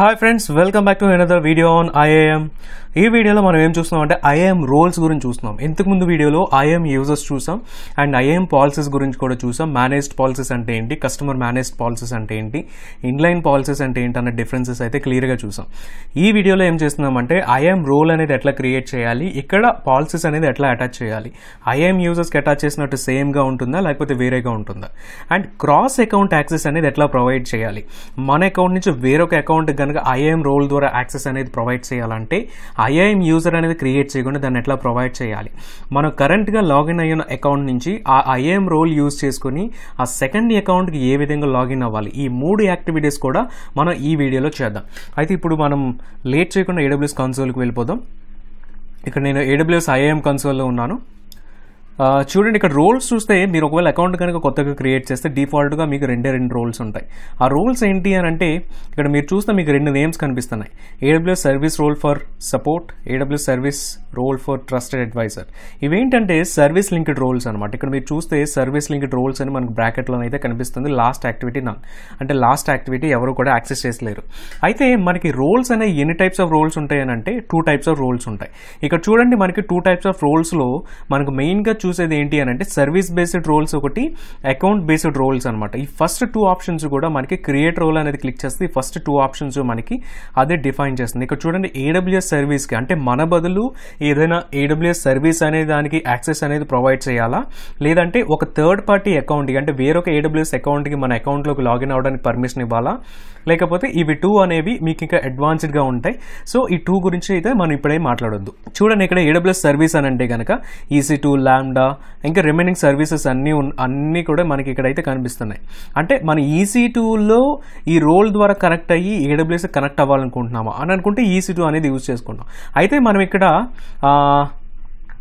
hi friends welcome back to another video on IAM ఈ వీడియోలో మనం ఏం చూస్తున్నాం అంటే ఐఏఎం రోల్స్ గురించి చూస్తున్నాం ఇంతకుముందు వీడియోలో ఐఏఎం యూజర్స్ చూసాం అండ్ ఐఏఎం పాలసీస్ గురించి కూడా చూసాం మేనేజ్డ్ పాలసీస్ అంటే ఏంటి కస్టమర్ మేనేజ్డ్ పాలసీస్ అంటే ఏంటి ఇన్లైన్ పాలసీస్ అంటే ఏంటి అన్న డిఫరెన్సెస్ అయితే క్లియర్గా చూసాం ఈ వీడియోలో ఏం చేస్తున్నామంటే ఐఏఎం రోల్ అనేది ఎట్లా క్రియేట్ చేయాలి ఇక్కడ పాలసీస్ అనేది ఎట్లా అటాచ్ చేయాలి ఐఏఎం యూజర్స్కి అటాచ్ చేసినట్టు సేమ్గా ఉంటుందా లేకపోతే వేరేగా ఉంటుందా అండ్ క్రాస్ అకౌంట్ యాక్సెస్ అనేది ఎట్లా ప్రొవైడ్ చేయాలి మన అకౌంట్ నుంచి వేరొక అకౌంట్ కనుక ఐఏఎం రోల్ ద్వారా యాక్సెస్ అనేది ప్రొవైడ్ చేయాలంటే ఐఏఎం యూజర్ అనేది క్రియేట్ చేయకుండా దాన్ని ఎట్లా ప్రొవైడ్ చేయాలి మనం కరెంట్గా లాగిన్ అయిన అకౌంట్ నుంచి ఆ ఐఏఎం రోల్ యూజ్ చేసుకుని ఆ సెకండ్ అకౌంట్కి ఏ విధంగా లాగిన్ అవ్వాలి ఈ మూడు యాక్టివిటీస్ కూడా మనం ఈ వీడియోలో చేద్దాం అయితే ఇప్పుడు మనం లేట్ చేయకుండా ఏడబ్ల్యూఎస్ కన్సోల్కి వెళ్ళిపోదాం ఇక్కడ నేను ఏడబ్ల్యూఎస్ ఐఏఎం కన్సోల్లో ఉన్నాను చూడండి ఇక్కడ రోల్స్ చూస్తే మీరు ఒకవేళ అకౌంట్ కనుక కొత్తగా క్రియేట్ చేస్తే డిఫాల్ట్గా మీకు రెండే రెండు రోల్స్ ఉంటాయి ఆ రోల్స్ ఏంటి అని అంటే ఇక్కడ మీరు చూస్తే మీకు రెండు నేమ్స్ కనిపిస్తున్నాయి AWS service role for support AWS service role for trusted advisor ఇవేంటంటే సర్వీస్ లింక్డ్ రోల్స్ అనమాట ఇక్కడ మీరు చూస్తే సర్వీస్ లింక్డ్ రోల్స్ అని మనకు బ్రాకెట్లో అయితే కనిపిస్తుంది లాస్ట్ యాక్టివిటీ నా అంటే లాస్ట్ యాక్టివిటీ ఎవరు కూడా యాక్సెస్ చేసలేరు అయితే మనకి రోల్స్ అనే ఎన్ని టైప్స్ ఆఫ్ రోల్స్ ఉంటాయని అంటే టూ టైప్స్ ఆఫ్ రోల్స్ ఉంటాయి ఇక్కడ చూడండి మనకి టూ టైప్స్ ఆఫ్ రోల్స్లో మనకు మెయిన్గా చూ చూసేది ఏంటి అని అంటే సర్వీస్ బేస్డ్ రోల్స్ ఒకటి అకౌంట్ బేస్డ్ రోల్స్ అనమాట ఈ ఫస్ట్ టూ ఆప్షన్స్ కూడా మనకి క్రియేట్ రోల్ అనేది క్లిక్ చేస్తే ఫస్ట్ టూ ఆప్షన్స్ మనకి అదే డిఫైన్ చేస్తుంది ఇక్కడ చూడండి ఏడబ్ల్యూఎస్ సర్వీస్కి అంటే మన బదులు ఏదైనా ఏడబ్ల్యూఎస్ సర్వీస్ అనే దానికి యాక్సెస్ అనేది ప్రొవైడ్ చేయాలా లేదంటే ఒక థర్డ్ పార్టీ అకౌంట్కి అంటే వేరొక ఏడబ్ల్యూఎస్ అకౌంట్కి మన అకౌంట్లోకి లాగిన్ అవ్వడానికి పర్మిషన్ ఇవ్వాలా లేకపోతే ఇవి టూ అనేవి మీకు ఇంకా అడ్వాన్స్డ్గా ఉంటాయి సో ఈ టూ గురించి అయితే మనం ఇప్పుడే మాట్లాడొద్దు చూడండి ఇక్కడ ఏడబ్ల్యూఎస్ సర్వీస్ అని అంటే కనుక ఈసీ టూ ల్యామ్ లాంబ్డా ఇంకా రిమైనింగ్ సర్వీసెస్ అన్నీ అన్నీ కూడా మనకి ఇక్కడైతే కనిపిస్తున్నాయి అంటే మన ఈసీ e టూలో ఈ రోల్ ద్వారా కనెక్ట్ అయ్యి ఏడబ్ల్యూఎస్ కనెక్ట్ అవ్వాలనుకుంటున్నాము అని అనుకుంటే ఈసీ e టూ అనేది యూజ్ చేసుకుంటాం అయితే మనం ఇక్కడ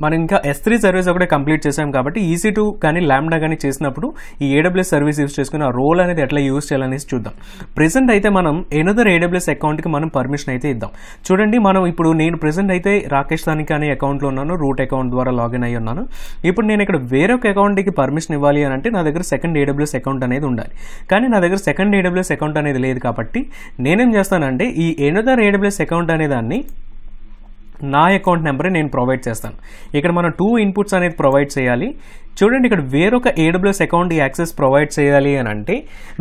మనం ఇంకా ఎస్ త్రీ సర్వీస్ ఒకటే కంప్లీట్ చేసాం కాబట్టి ఈసీ టూ కానీ ల్యాండా కానీ చేసినప్పుడు ఈ ఏడబ్ల్యూఎస్ సర్వీస్ యూస్ చేసుకుని ఆ రోల్ అనేది ఎట్లా యూస్ చేయాలనేసి చూద్దాం ప్రెసెంట్ అయితే మనం ఎనదర్ ఏడబ్ల్యూఎస్ అకౌంట్కి మనం పర్మిషన్ అయితే ఇద్దాం చూడండి మనం ఇప్పుడు నేను ప్రెసెంట్ అయితే రాకేష్ దానికి అనే అకౌంట్లో ఉన్నాను రూట్ అకౌంట్ ద్వారా లాగిన్ అయ్యి ఉన్నాను ఇప్పుడు నేను ఇక్కడ వేరొక అకౌంట్కి పర్మిషన్ ఇవ్వాలి అని అంటే నా దగ్గర సెకండ్ ఏడబ్ల్యూఎస్ అకౌంట్ అనేది ఉండాలి కానీ నా దగ్గర సెకండ్ ఏడబ్ల్యూఎస్ అకౌంట్ అనేది లేదు కాబట్టి నేనేం చేస్తానంటే ఈ ఎనదర్ ఏడబ్ల్యూఎస్ అకౌంట్ అనేదాన్ని నా అకౌంట్ నెంబరే నేను ప్రొవైడ్ చేస్తాను ఇక్కడ మనం టూ ఇన్పుట్స్ అనేది ప్రొవైడ్ చేయాలి చూడండి ఇక్కడ వేరొక ఏడబ్ల్యూఎస్ అకౌంట్ ఈ యాక్సెస్ ప్రొవైడ్ చేయాలి అని అంటే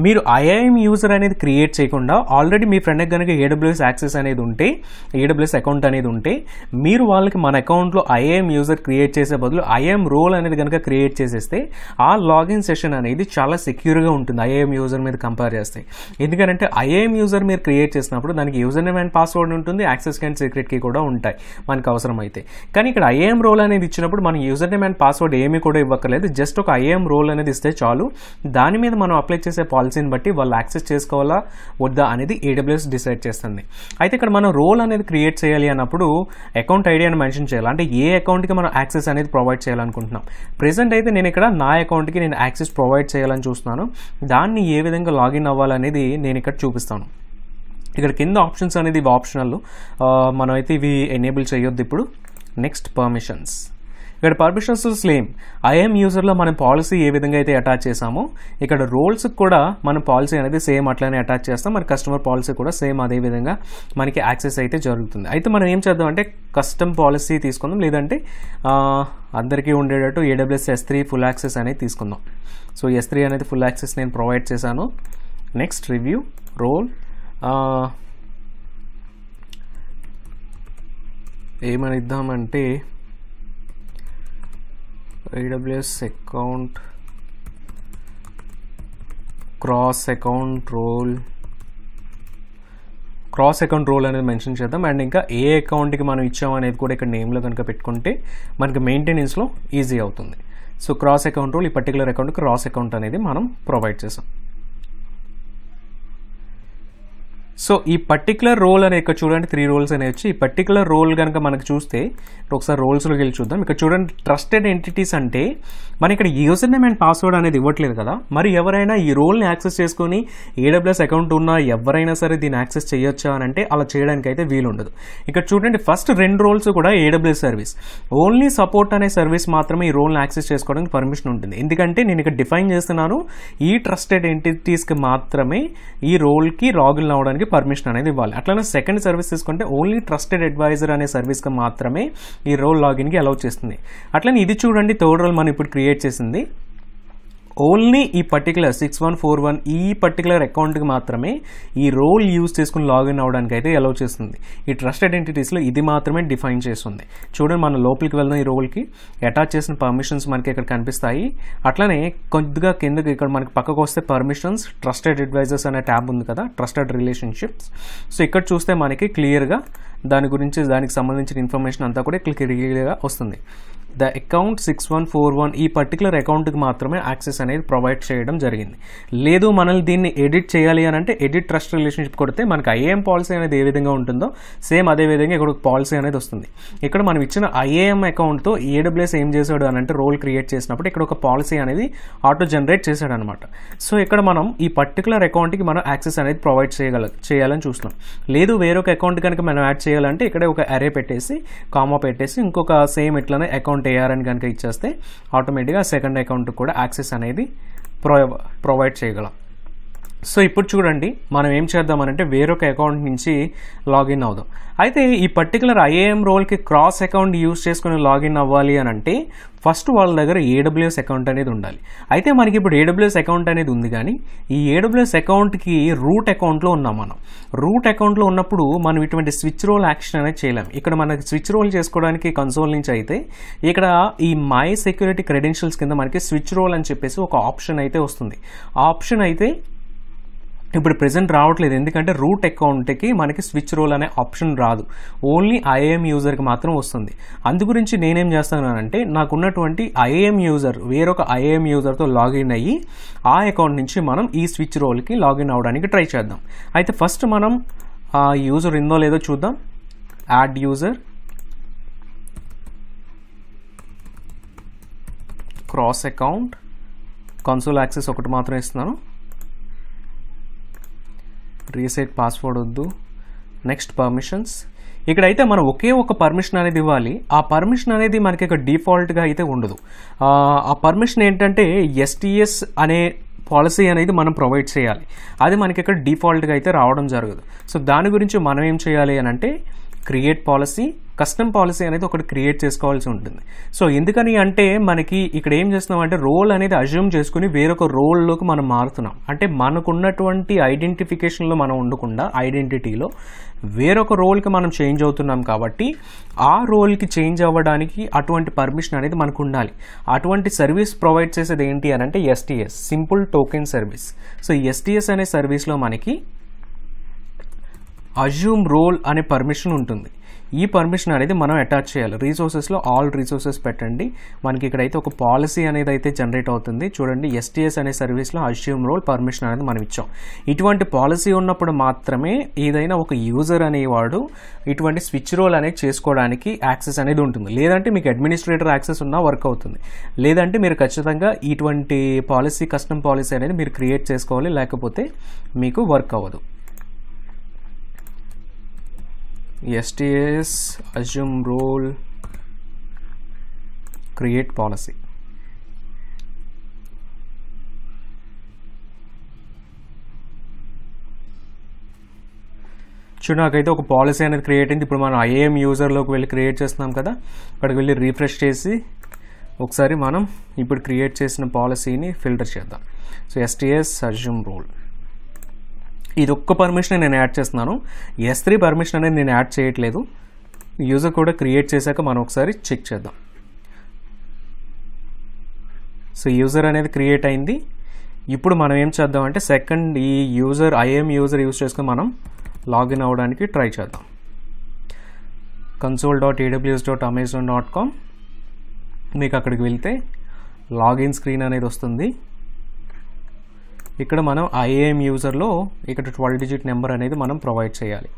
మీరు ఐఐఎం యూజర్ అనేది క్రియేట్ చేయకుండా ఆల్రెడీ మీ ఫ్రెండ్కి కనుక ఏడబ్ల్యూఎస్ యాక్సెస్ అనేది ఉంటే ఏడబ్ల్యూఎస్ అకౌంట్ అనేది ఉంటే మీరు వాళ్ళకి మన అకౌంట్లో ఐఐఎం యూజర్ క్రియేట్ చేసే బదులు ఐఎం రోల్ అనేది కనుక క్రియేట్ చేసేస్తే ఆ లాగిన్ సెషన్ అనేది చాలా సెక్యూర్గా ఉంటుంది ఐఏఎం యూజర్ మీద కంపేర్ చేస్తే ఎందుకంటే ఐఏఎం యూజర్ మీరు క్రియేట్ చేసినప్పుడు దానికి యూజర్ నేమ్ అండ్ పాస్వర్డ్ ఉంటుంది యాక్సెస్ అండ్ సీక్రెట్ కీ కూడా ఉంటాయి మనకు అవసరమైతే కానీ ఇక్కడ ఐఏఎం రోల్ అనేది ఇచ్చినప్పుడు మనం యూజర్ నేమ్ అండ్ పాస్వర్డ్ ఏమీ కూడా ఇవ్వక అక్కర్లేదు జస్ట్ ఒక ఐఏఎం రోల్ అనేది ఇస్తే చాలు దాని మీద మనం అప్లై చేసే పాలసీని బట్టి వాళ్ళు యాక్సెస్ చేసుకోవాలా వద్దా అనేది ఏడబ్ల్యూఎస్ డిసైడ్ చేస్తుంది అయితే ఇక్కడ మనం రోల్ అనేది క్రియేట్ చేయాలి అన్నప్పుడు అకౌంట్ ఐడి అని మెన్షన్ చేయాలి అంటే ఏ అకౌంట్కి మనం యాక్సెస్ అనేది ప్రొవైడ్ చేయాలనుకుంటున్నాం ప్రెసెంట్ అయితే నేను ఇక్కడ నా అకౌంట్కి నేను యాక్సెస్ ప్రొవైడ్ చేయాలని చూస్తున్నాను దాన్ని ఏ విధంగా లాగిన్ అవ్వాలనేది నేను ఇక్కడ చూపిస్తాను ఇక్కడ కింద ఆప్షన్స్ అనేది ఇవి ఆప్షనల్ మనమైతే ఇవి ఎనేబుల్ చేయొద్దు ఇప్పుడు నెక్స్ట్ పర్మిషన్స్ ఇక్కడ పర్మిషన్స్ స్లేమ్ ఐఎమ్ యూజర్లో మనం పాలసీ ఏ విధంగా అయితే అటాచ్ చేసామో ఇక్కడ రోల్స్కి కూడా మనం పాలసీ అనేది సేమ్ అట్లానే అటాచ్ చేస్తాం మరి కస్టమర్ పాలసీ కూడా సేమ్ అదే విధంగా మనకి యాక్సెస్ అయితే జరుగుతుంది అయితే మనం ఏం చేద్దాం అంటే కస్టమ్ పాలసీ తీసుకుందాం లేదంటే అందరికీ ఉండేటట్టు AWS S three full access అనేది తీసుకుందాం సో ఎస్ త్రీ అనేది ఫుల్ యాక్సెస్ నేను ప్రొవైడ్ చేశాను నెక్స్ట్ రివ్యూ రోల్ ఏమని ఇద్దామంటే AWS account cross account role cross account role అనేది మెన్షన్ చేద్దాం అండ్ ఇంకా ఏ అకౌంట్కి మనం ఇచ్చాం అనేది కూడా ఇక్కడ నేమ్లో కనుక పెట్టుకుంటే మనకి మెయింటెనెన్స్లో ఈజీ అవుతుంది సో క్రాస్ అకౌంట్ రోల్ ఈ పర్టికులర్ అకౌంట్ క్రాస్ అకౌంట్ అనేది మనం ప్రొవైడ్ చేసాం సో ఈ పర్టికులర్ రోల్ అనే ఇక్కడ చూడండి త్రీ రోల్స్ అనే వచ్చి ఈ పర్టికులర్ రోల్ కనుక మనకు చూస్తే ఒకసారి రోల్స్లోకి వెళ్ళి చూద్దాం ఇక్కడ చూడండి ట్రస్టెడ్ ఎంటిటీస్ అంటే మన ఇక్కడ యూజర్ నేమ్ అండ్ పాస్వర్డ్ అనేది ఇవ్వట్లేదు కదా మరి ఎవరైనా ఈ రోల్ని యాక్సెస్ చేసుకొని ఏడబ్ల్యూఎస్ అకౌంట్ ఉన్న ఎవరైనా సరే దీన్ని యాక్సెస్ చేయొచ్చా అని అంటే అలా చేయడానికి అయితే వీలుండదు ఇక్కడ చూడండి ఫస్ట్ రెండు రోల్స్ కూడా ఏడబ్ల్యూఎస్ సర్వీస్ ఓన్లీ సపోర్ట్ అనే సర్వీస్ మాత్రమే ఈ రోల్ని యాక్సెస్ చేసుకోవడానికి పర్మిషన్ ఉంటుంది ఎందుకంటే నేను ఇక్కడ డిఫైన్ చేస్తున్నాను ఈ ట్రస్టెడ్ ఎంటిటీస్కి మాత్రమే ఈ రోల్కి రాగులు అవ్వడానికి పర్మిషన్ అనేది ఇవ్వాలి అట్లనే సెకండ్ సర్వీస్ తీసుకుంటే ఓన్లీ ట్రస్టెడ్ అడ్వైజర్ అనే సర్వీస్కి మాత్రమే ఈ రోల్ లాగిన్కి అలౌ చేస్తుంది అట్లనే ఇది చూడండి థర్డ్ రోల్ మనం ఇప్పుడు క్రియేట్ చేసింది ఓన్లీ ఈ particular six one four one ఈ పర్టికులర్ అకౌంట్కి మాత్రమే ఈ రోల్ యూజ్ చేసుకుని లాగిన్ అవడానికి అయితే అలౌ చేస్తుంది ఈ ట్రస్ట్ ఐడెంటిటీస్లో ఇది మాత్రమే డిఫైన్ చేస్తుంది చూడండి మన లోపలికి వెళ్దాం ఈ రోల్కి అటాచ్ చేసిన పర్మిషన్స్ మనకి ఇక్కడ కనిపిస్తాయి అట్లనే కొద్దిగా కిందకి ఇక్కడ మనకి పక్కకు వస్తే పర్మిషన్స్ ట్రస్టెడ్ అడ్వైజర్స్ అనే ట్యాబ్ ఉంది కదా ట్రస్టెడ్ రిలేషన్షిప్స్ సో ఇక్కడ చూస్తే మనకి క్లియర్గా దాని గురించి దానికి సంబంధించిన ఇన్ఫర్మేషన్ అంతా కూడా ఇక్కడ క్లియర్గా వస్తుంది the account six one four one ఈ పర్టికులర్ అకౌంట్కి మాత్రమే యాక్సెస్ అనేది ప్రొవైడ్ చేయడం జరిగింది లేదు మనల్ని దీన్ని ఎడిట్ చేయాలి అని అంటే ఎడిట్ ట్రస్ట్ రిలేషన్షిప్ కొడితే మనకి ఐఏఎం పాలసీ అనేది ఏ విధంగా ఉంటుందో సేమ్ అదే విధంగా ఇక్కడ పాలసీ అనేది వస్తుంది ఇక్కడ మనం ఇచ్చిన ఐఏఎం అకౌంట్తో ఏడబ్ల్యూఎస్ ఏం చేశాడు అని అంటే రోల్ క్రియేట్ చేసినప్పుడు ఇక్కడ ఒక పాలసీ అనేది ఆటో జనరేట్ చేశాడు అనమాట సో ఇక్కడ మనం ఈ పర్టికులర్ అకౌంట్కి మనం యాక్సెస్ అనేది ప్రొవైడ్ చేయగల చేయాలని చూస్తున్నాం లేదు వేరొక అకౌంట్ కనుక మనం యాడ్ చేయాలంటే ఇక్కడ ఒక అరే పెట్టేసి కామా పెట్టేసి ఇంకొక సేమ్ ఇట్లానే అకౌంట్ అని కనుక ఇచ్చేస్తే ఆటోమేటిక్గా సెకండ్ అకౌంట్కి కూడా యాక్సెస్ అనేది ഇത് പ്രൊവൈഡ് ചെയ്യുക సో ఇప్పుడు చూడండి మనం ఏం చేద్దామనంటే వేరొక అకౌంట్ నుంచి లాగిన్ అవుదాం అయితే ఈ పర్టికులర్ ఐఏఎం రోల్కి క్రాస్ అకౌంట్ యూస్ చేసుకుని లాగిన్ అవ్వాలి అని అంటే ఫస్ట్ వాళ్ళ దగ్గర ఏడబ్ల్యూఎస్ అకౌంట్ అనేది ఉండాలి అయితే మనకి ఇప్పుడు ఏడబ్ల్యూఎస్ అకౌంట్ అనేది ఉంది కానీ ఈ ఏడబ్ల్యూఎస్ అకౌంట్కి రూట్ అకౌంట్లో ఉన్నాం మనం రూట్ అకౌంట్లో ఉన్నప్పుడు మనం ఇటువంటి స్విచ్ రోల్ యాక్షన్ అనేది చేయలేం ఇక్కడ మనకి స్విచ్ రోల్ చేసుకోవడానికి కన్సోల్ నుంచి అయితే ఇక్కడ ఈ మై సెక్యూరిటీ క్రెడెన్షియల్స్ కింద మనకి స్విచ్ రోల్ అని చెప్పేసి ఒక ఆప్షన్ అయితే వస్తుంది ఆప్షన్ అయితే ఇప్పుడు ప్రజెంట్ రావట్లేదు ఎందుకంటే రూట్ అకౌంట్కి మనకి స్విచ్ రోల్ అనే ఆప్షన్ రాదు ఓన్లీ ఐఏఎం యూజర్కి మాత్రం వస్తుంది అందు గురించి నేనేం నాకు నాకున్నటువంటి ఐఏఎం యూజర్ వేరొక ఐఏఎం యూజర్తో లాగిన్ అయ్యి ఆ అకౌంట్ నుంచి మనం ఈ స్విచ్ రోల్కి లాగిన్ అవడానికి ట్రై చేద్దాం అయితే ఫస్ట్ మనం ఆ యూజర్ ఉందో లేదో చూద్దాం add user cross account console access ఒకటి మాత్రం ఇస్తున్నాను రీసెట్ పాస్వర్డ్ వద్దు నెక్స్ట్ పర్మిషన్స్ ఇక్కడైతే మనం ఒకే ఒక పర్మిషన్ అనేది ఇవ్వాలి ఆ పర్మిషన్ అనేది మనకి ఒక డిఫాల్ట్గా అయితే ఉండదు ఆ పర్మిషన్ ఏంటంటే ఎస్టీఎస్ అనే పాలసీ అనేది మనం ప్రొవైడ్ చేయాలి అది మనకి ఇక్కడ డిఫాల్ట్గా అయితే రావడం జరగదు సో దాని గురించి మనం ఏం చేయాలి అని అంటే క్రియేట్ పాలసీ కస్టమ్ పాలసీ అనేది ఒకటి క్రియేట్ చేసుకోవాల్సి ఉంటుంది సో ఎందుకని అంటే మనకి ఇక్కడ ఏం చేస్తున్నాం అంటే రోల్ అనేది అజ్యూమ్ చేసుకుని వేరొక రోల్లోకి మనం మారుతున్నాం అంటే మనకున్నటువంటి ఐడెంటిఫికేషన్లో మనం ఉండకుండా ఐడెంటిటీలో వేరొక రోల్కి మనం చేంజ్ అవుతున్నాం కాబట్టి ఆ రోల్కి చేంజ్ అవ్వడానికి అటువంటి పర్మిషన్ అనేది మనకు ఉండాలి అటువంటి సర్వీస్ ప్రొవైడ్ చేసేది ఏంటి అని అంటే STS simple token service so STS అనే సర్వీస్లో మనకి అజ్యూమ్ రోల్ అనే పర్మిషన్ ఉంటుంది ఈ పర్మిషన్ అనేది మనం అటాచ్ చేయాలి రీసోర్సెస్లో ఆల్ రీసోర్సెస్ పెట్టండి మనకి ఇక్కడైతే ఒక పాలసీ అనేది అయితే జనరేట్ అవుతుంది చూడండి ఎస్టీఎస్ అనే సర్వీస్లో అజ్యూమ్ రోల్ పర్మిషన్ అనేది మనం ఇచ్చాం ఇటువంటి పాలసీ ఉన్నప్పుడు మాత్రమే ఏదైనా ఒక యూజర్ అనేవాడు ఇటువంటి స్విచ్ రోల్ అనేది చేసుకోవడానికి యాక్సెస్ అనేది ఉంటుంది లేదంటే మీకు అడ్మినిస్ట్రేటర్ యాక్సెస్ ఉన్నా వర్క్ అవుతుంది లేదంటే మీరు ఖచ్చితంగా ఇటువంటి పాలసీ కస్టమ్ పాలసీ అనేది మీరు క్రియేట్ చేసుకోవాలి లేకపోతే మీకు వర్క్ అవ్వదు STS assume role create policy చూడు నాకైతే ఒక పాలసీ అనేది క్రియేట్ అయింది ఇప్పుడు మనం ఐఏఎం యూజర్లోకి వెళ్ళి క్రియేట్ చేస్తున్నాం కదా అక్కడికి వెళ్ళి రీఫ్రెష్ చేసి ఒకసారి మనం ఇప్పుడు క్రియేట్ చేసిన పాలసీని ఫిల్టర్ చేద్దాం సో ఎస్టీఎస్ అజ్యూమ్ రూల్ ఇది ఒక్క పర్మిషన్ నేను యాడ్ చేస్తున్నాను ఎస్ త్రీ పర్మిషన్ అనేది నేను యాడ్ చేయట్లేదు యూజర్ కూడా క్రియేట్ చేశాక మనం ఒకసారి చెక్ చేద్దాం సో యూజర్ అనేది క్రియేట్ అయింది ఇప్పుడు మనం ఏం చేద్దాం అంటే సెకండ్ ఈ యూజర్ ఐఎం యూజర్ యూజ్ చేసుకుని మనం లాగిన్ అవ్వడానికి ట్రై చేద్దాం console dot AWS dot Amazon dot com మీకు అక్కడికి వెళ్తే లాగిన్ స్క్రీన్ అనేది వస్తుంది ఇక్కడ మనం ఐఏఎం యూజర్లో ఇక్కడ ట్వెల్వ్ డిజిట్ నెంబర్ అనేది మనం ప్రొవైడ్ చేయాలి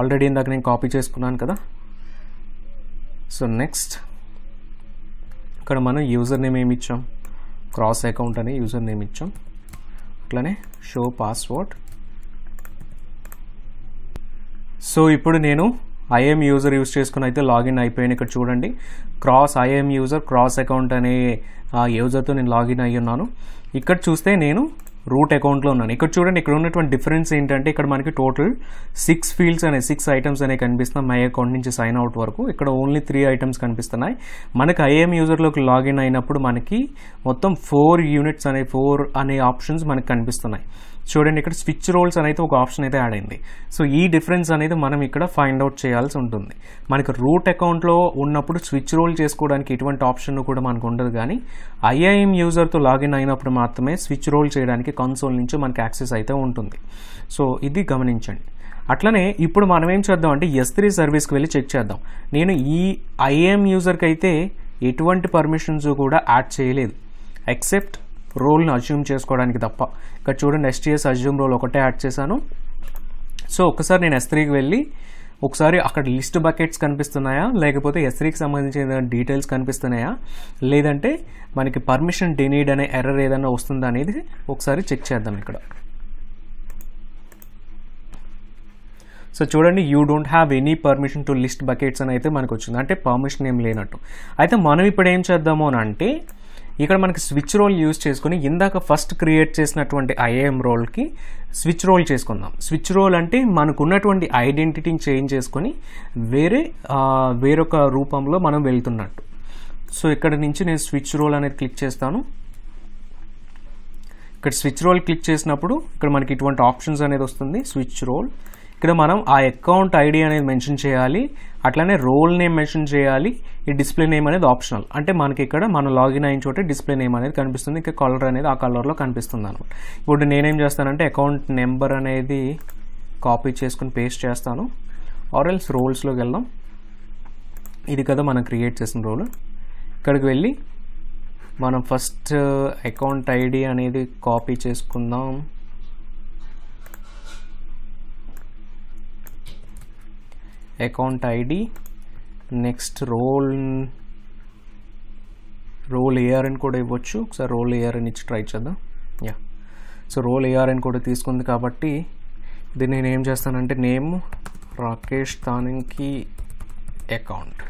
ఆల్రెడీ ఇందాక నేను కాపీ చేసుకున్నాను కదా సో నెక్స్ట్ ఇక్కడ మనం యూజర్ నేమ్ ఏమి ఇచ్చాం క్రాస్ అకౌంట్ అని యూజర్ నేమ్ ఇచ్చాం అట్లనే షో పాస్వర్డ్ సో ఇప్పుడు నేను ఐఎం యూజర్ యూజ్ చేసుకుని అయితే లాగిన్ అయిపోయాను ఇక్కడ చూడండి cross IAM user cross account అనే యూజర్తో నేను లాగిన్ అయ్యి ఉన్నాను ఇక్కడ చూస్తే నేను రూట్ అకౌంట్లో ఉన్నాను ఇక్కడ చూడండి ఇక్కడ ఉన్నటువంటి డిఫరెన్స్ ఏంటంటే ఇక్కడ మనకి టోటల్ సిక్స్ ఫీల్డ్స్ అనే సిక్స్ ఐటమ్స్ అనేవి కనిపిస్తున్నాయి మై అకౌంట్ నుంచి సైన్ అవుట్ వరకు ఇక్కడ ఓన్లీ త్రీ ఐటమ్స్ కనిపిస్తున్నాయి మనకి ఐఎం యూజర్లోకి లాగిన్ అయినప్పుడు మనకి మొత్తం ఫోర్ యూనిట్స్ అనే ఫోర్ అనే ఆప్షన్స్ మనకు కనిపిస్తున్నాయి చూడండి ఇక్కడ స్విచ్ రోల్స్ అనేది ఒక ఆప్షన్ అయితే యాడ్ అయింది సో ఈ డిఫరెన్స్ అనేది మనం ఇక్కడ ఫైండ్ అవుట్ చేయాల్సి ఉంటుంది మనకి రూట్ అకౌంట్లో ఉన్నప్పుడు స్విచ్ రోల్ చేసుకోవడానికి ఎటువంటి ఆప్షన్ కూడా మనకు ఉండదు కానీ ఐఐఎం యూజర్తో లాగిన్ అయినప్పుడు మాత్రమే స్విచ్ రోల్ చేయడానికి కన్సోల్ నుంచి మనకి యాక్సెస్ అయితే ఉంటుంది సో ఇది గమనించండి అట్లనే ఇప్పుడు మనం ఏం చేద్దాం అంటే ఎస్ త్రీ సర్వీస్కి వెళ్ళి చెక్ చేద్దాం నేను ఈ ఐఏఎం యూజర్కి అయితే ఎటువంటి పర్మిషన్స్ కూడా యాడ్ చేయలేదు ఎక్సెప్ట్ రోల్ని అజ్యూమ్ చేసుకోవడానికి తప్ప ఇక్కడ చూడండి ఎస్టీఎస్ అజ్యూమ్ రోల్ ఒకటే యాడ్ చేశాను సో ఒకసారి నేను ఎస్ త్రీకి వెళ్ళి ఒకసారి అక్కడ లిస్ట్ బకెట్స్ కనిపిస్తున్నాయా లేకపోతే త్రీకి సంబంధించిన డీటెయిల్స్ కనిపిస్తున్నాయా లేదంటే మనకి పర్మిషన్ డినీడ్ అనే ఎర్రర్ ఏదైనా వస్తుందా అనేది ఒకసారి చెక్ చేద్దాం ఇక్కడ సో చూడండి you don't have any permission to list buckets అని అయితే మనకు వచ్చింది అంటే పర్మిషన్ ఏం లేనట్టు అయితే మనం ఇప్పుడు ఏం చేద్దాము అని అంటే ఇక్కడ మనకి స్విచ్ రోల్ యూజ్ చేసుకుని ఇందాక ఫస్ట్ క్రియేట్ చేసినటువంటి ఐఏఎం రోల్కి స్విచ్ రోల్ చేసుకుందాం స్విచ్ రోల్ అంటే మనకున్నటువంటి ఐడెంటిటీని చేంజ్ చేసుకొని వేరే వేరొక రూపంలో మనం వెళ్తున్నట్టు సో ఇక్కడ నుంచి నేను స్విచ్ రోల్ అనేది క్లిక్ చేస్తాను ఇక్కడ స్విచ్ రోల్ క్లిక్ చేసినప్పుడు ఇక్కడ మనకి ఇటువంటి ఆప్షన్స్ అనేది వస్తుంది స్విచ్ రోల్ ఇక్కడ మనం ఆ అకౌంట్ ఐడి అనేది మెన్షన్ చేయాలి అట్లానే రోల్ నేమ్ మెన్షన్ చేయాలి ఈ డిస్ప్లే నేమ్ అనేది ఆప్షనల్ అంటే మనకి ఇక్కడ మనం లాగిన్ అయిన చోటే డిస్ప్లే నేమ్ అనేది కనిపిస్తుంది ఇంకా కలర్ అనేది ఆ కలర్లో కనిపిస్తుంది అనమాట ఇప్పుడు నేనేం చేస్తానంటే అకౌంట్ నెంబర్ అనేది కాపీ చేసుకుని పేస్ట్ చేస్తాను ఆర్ఎల్స్ రోల్స్లోకి వెళ్దాం ఇది కదా మనం క్రియేట్ చేసిన రోల్ ఇక్కడికి వెళ్ళి మనం ఫస్ట్ అకౌంట్ ఐడి అనేది కాపీ చేసుకుందాం account ID next role role ARN కూడా ఇవ్వచ్చు ఒకసారి రోల్ ఏఆర్ అని ఇచ్చి ట్రై చేద్దాం యా సో రోల్ ఏఆర్ఎన్ కూడా తీసుకుంది కాబట్టి ఇది నేను ఏం చేస్తానంటే నేమ్ రాకేష్ తానికి అకౌంట్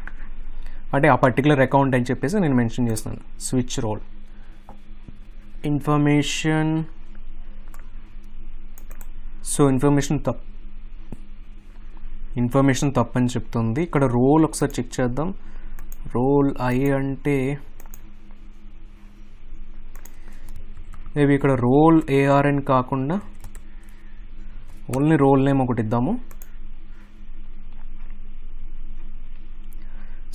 అంటే ఆ పర్టికులర్ అకౌంట్ అని చెప్పేసి నేను మెన్షన్ చేస్తాను switch role information so information తప్పు ఇన్ఫర్మేషన్ తప్పని చెప్తుంది ఇక్కడ రోల్ ఒకసారి చెక్ చేద్దాం రోల్ ఐ అంటే మేబీ ఇక్కడ రోల్ ఏఆర్ఎన్ కాకుండా ఓన్లీ రోల్ నేమ్ ఒకటి ఇద్దాము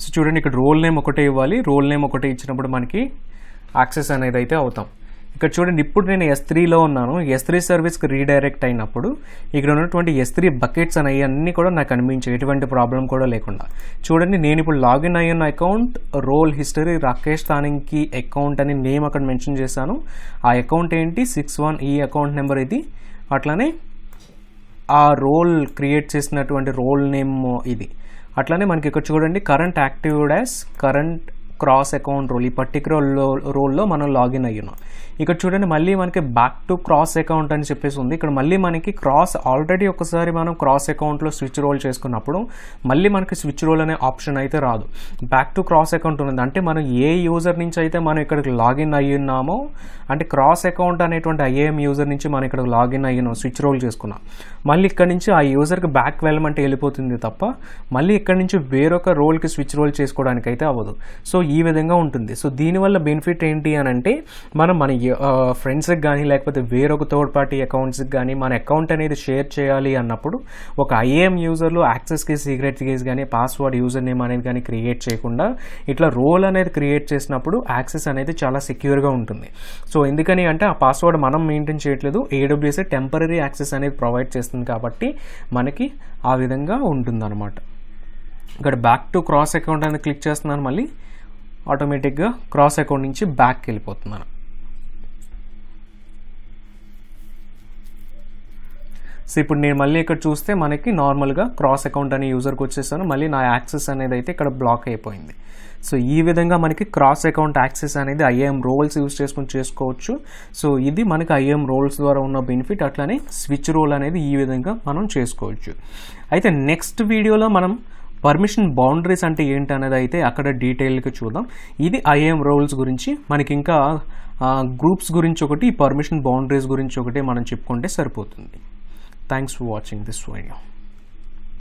సో చూడండి ఇక్కడ రోల్ నేమ్ ఒకటే ఇవ్వాలి రోల్ నేమ్ ఒకటే ఇచ్చినప్పుడు మనకి యాక్సెస్ అనేది అయితే అవుతాం ఇక్కడ చూడండి ఇప్పుడు నేను ఎస్ త్రీలో ఉన్నాను ఎస్ త్రీ సర్వీస్కి రీడైరెక్ట్ అయినప్పుడు ఇక్కడ ఉన్నటువంటి ఎస్ త్రీ బకెట్స్ అనేవి అన్నీ కూడా నాకు అనిపించాయి ఎటువంటి ప్రాబ్లం కూడా లేకుండా చూడండి నేను ఇప్పుడు లాగిన్ ఉన్న అకౌంట్ రోల్ హిస్టరీ రాకేష్ తానికి అకౌంట్ అని నేమ్ అక్కడ మెన్షన్ చేశాను ఆ అకౌంట్ ఏంటి సిక్స్ వన్ ఈ అకౌంట్ నెంబర్ ఇది అట్లానే ఆ రోల్ క్రియేట్ చేసినటువంటి రోల్ నేమ్ ఇది అట్లానే మనకి ఇక్కడ చూడండి current active dash current cross account role ఈ పర్టికులర్ రోల్లో మనం లాగిన్ అయ్యున్నాం ఇక్కడ చూడండి మళ్ళీ మనకి బ్యాక్ టు క్రాస్ అకౌంట్ అని చెప్పేసి ఉంది ఇక్కడ మళ్ళీ మనకి క్రాస్ ఆల్రెడీ ఒకసారి మనం క్రాస్ అకౌంట్లో స్విచ్ రోల్ చేసుకున్నప్పుడు మళ్ళీ మనకి స్విచ్ రోల్ అనే ఆప్షన్ అయితే రాదు బ్యాక్ టు క్రాస్ అకౌంట్ ఉన్నది అంటే మనం ఏ యూజర్ నుంచి అయితే మనం ఇక్కడికి లాగిన్ అయ్యి ఉన్నామో అంటే క్రాస్ అకౌంట్ అనేటువంటి ఐఏఎం యూజర్ నుంచి మనం ఇక్కడ లాగిన్ అయ్యినాం స్విచ్ రోల్ చేసుకున్నాం మళ్ళీ ఇక్కడ నుంచి ఆ యూజర్కి బ్యాక్ వెళ్ళమంటే వెళ్ళిపోతుంది తప్ప మళ్ళీ ఇక్కడ నుంచి వేరొక రోల్కి స్విచ్ రోల్ చేసుకోవడానికి అయితే అవ్వదు సో ఈ విధంగా ఉంటుంది సో దీనివల్ల బెనిఫిట్ ఏంటి అని అంటే మనం మన ఫ్రెండ్స్కి కానీ లేకపోతే వేరొక థర్డ్ పార్టీ అకౌంట్స్కి కానీ మన అకౌంట్ అనేది షేర్ చేయాలి అన్నప్పుడు ఒక ఐఏఎం యూజర్లు యాక్సెస్ కేస్ సీక్రెట్ కేస్ కానీ పాస్వర్డ్ యూజర్ నేమ్ అనేది కానీ క్రియేట్ చేయకుండా ఇట్లా రోల్ అనేది క్రియేట్ చేసినప్పుడు యాక్సెస్ అనేది చాలా సెక్యూర్గా ఉంటుంది సో ఎందుకని అంటే ఆ పాస్వర్డ్ మనం మెయింటైన్ చేయట్లేదు ఏడబ్ల్యూఎస్ఏ టెంపరీ యాక్సెస్ అనేది ప్రొవైడ్ చేస్తుంది కాబట్టి మనకి ఆ విధంగా ఉంటుందన్నమాట ఇక్కడ బ్యాక్ టు క్రాస్ అకౌంట్ అనేది క్లిక్ చేస్తున్నాను మళ్ళీ ఆటోమేటిక్గా క్రాస్ అకౌంట్ నుంచి బ్యాక్కి వెళ్ళిపోతున్నాను సో ఇప్పుడు నేను మళ్ళీ ఇక్కడ చూస్తే మనకి నార్మల్గా క్రాస్ అకౌంట్ అనే యూజర్కి వచ్చేసాను మళ్ళీ నా యాక్సెస్ అనేది అయితే ఇక్కడ బ్లాక్ అయిపోయింది సో ఈ విధంగా మనకి క్రాస్ అకౌంట్ యాక్సెస్ అనేది ఐఏఎం రోల్స్ యూజ్ చేసుకుని చేసుకోవచ్చు సో ఇది మనకి ఐఏఎం రోల్స్ ద్వారా ఉన్న బెనిఫిట్ అట్లానే స్విచ్ రోల్ అనేది ఈ విధంగా మనం చేసుకోవచ్చు అయితే నెక్స్ట్ వీడియోలో మనం పర్మిషన్ బౌండరీస్ అంటే ఏంటి అనేది అయితే అక్కడ డీటెయిల్గా చూద్దాం ఇది ఐఏఎం రోల్స్ గురించి మనకి ఇంకా గ్రూప్స్ గురించి ఒకటి పర్మిషన్ బౌండరీస్ గురించి ఒకటి మనం చెప్పుకుంటే సరిపోతుంది thanks for watching this video